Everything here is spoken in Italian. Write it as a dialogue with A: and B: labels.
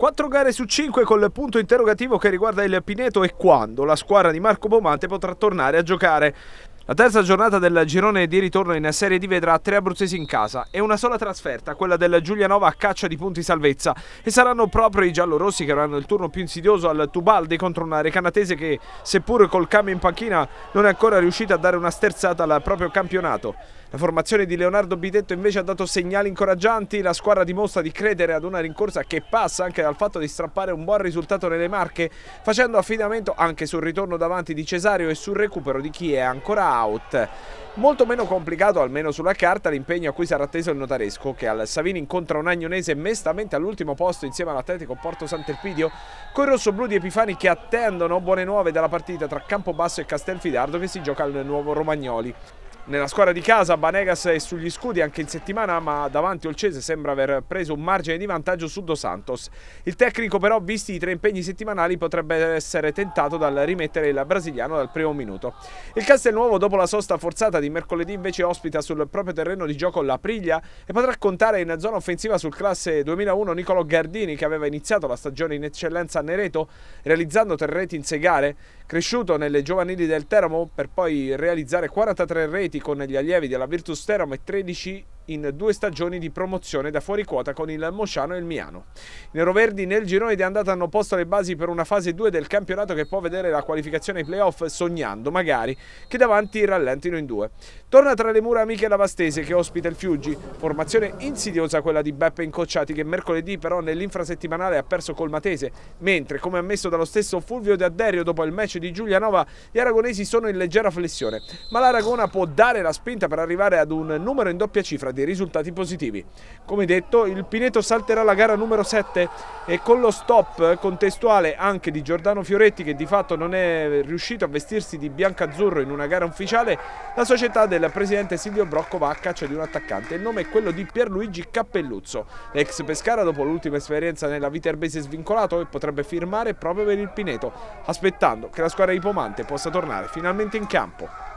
A: Quattro gare su cinque col punto interrogativo che riguarda il Pineto e quando la squadra di Marco Bomante potrà tornare a giocare. La terza giornata del girone di ritorno in Serie di vedrà tre abruzzesi in casa e una sola trasferta, quella del Giulianova a caccia di punti salvezza. E saranno proprio i giallorossi che avranno il turno più insidioso al Tubaldi contro una recanatese che, seppur col cambio in panchina, non è ancora riuscita a dare una sterzata al proprio campionato. La formazione di Leonardo Bidetto invece ha dato segnali incoraggianti, la squadra dimostra di credere ad una rincorsa che passa anche dal fatto di strappare un buon risultato nelle marche, facendo affidamento anche sul ritorno davanti di Cesario e sul recupero di chi è ancora out. Molto meno complicato, almeno sulla carta, l'impegno a cui sarà atteso il notaresco, che al Savini incontra un agnonese mestamente all'ultimo posto insieme all'Atletico Porto Sant'Elpidio, con i rossoblù di Epifani che attendono buone nuove dalla partita tra Campobasso e Castelfidardo che si gioca al nuovo Romagnoli. Nella squadra di casa Banegas è sugli scudi anche in settimana ma davanti Olcese sembra aver preso un margine di vantaggio su Dos Santos. Il tecnico però visti i tre impegni settimanali potrebbe essere tentato dal rimettere il brasiliano dal primo minuto. Il Castelnuovo dopo la sosta forzata di mercoledì invece ospita sul proprio terreno di gioco la Priglia e potrà contare in zona offensiva sul classe 2001 Nicolo Gardini che aveva iniziato la stagione in eccellenza a Nereto realizzando tre reti in sei gare, cresciuto nelle giovanili del Teramo per poi realizzare 43 reti reti con gli allievi della Virtus Teramo e 13 in due stagioni di promozione da fuori quota con il Mosciano e il Miano. I neroverdi nel girone di andata hanno posto le basi per una fase 2 del campionato che può vedere la qualificazione ai playoff sognando magari che davanti rallentino in due. Torna tra le mura amiche la Vastese che ospita il Fiuggi, formazione insidiosa quella di Beppe Incocciati che mercoledì però nell'infrasettimanale ha perso col Matese, mentre come ammesso dallo stesso Fulvio De Adderio dopo il match di Giulianova gli aragonesi sono in leggera flessione, ma l'Aragona può dare la spinta per arrivare ad un numero in doppia cifra di dei risultati positivi. Come detto, il Pineto salterà la gara numero 7 e con lo stop contestuale anche di Giordano Fioretti che di fatto non è riuscito a vestirsi di bianco-azzurro in una gara ufficiale, la società del presidente Silvio Brocco va a caccia di un attaccante. Il nome è quello di Pierluigi Cappelluzzo, l'ex Pescara dopo l'ultima esperienza nella vita erbese svincolato e potrebbe firmare proprio per il Pineto, aspettando che la squadra di Pomante possa tornare finalmente in campo.